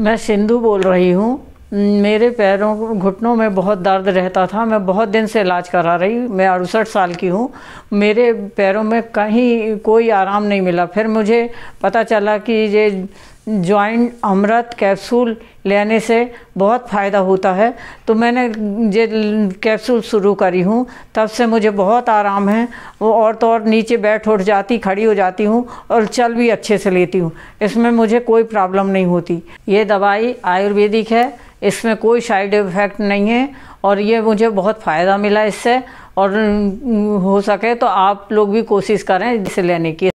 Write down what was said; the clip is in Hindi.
मैं सिंधु बोल रही हूँ मेरे पैरों को घुटनों में बहुत दर्द रहता था मैं बहुत दिन से इलाज करा रही मैं अड़सठ साल की हूँ मेरे पैरों में कहीं कोई आराम नहीं मिला फिर मुझे पता चला कि ये ज्वाइंट अमृत कैप्सूल लेने से बहुत फ़ायदा होता है तो मैंने जे कैप्सूल शुरू करी हूँ तब से मुझे बहुत आराम है वो और तो और नीचे बैठ उठ जाती खड़ी हो जाती हूँ और चल भी अच्छे से लेती हूँ इसमें मुझे कोई प्रॉब्लम नहीं होती ये दवाई आयुर्वेदिक है इसमें कोई साइड इफ़ेक्ट नहीं है और ये मुझे बहुत फ़ायदा मिला इससे और हम्म, हो सके तो आप लोग भी कोशिश करें इसे लेने की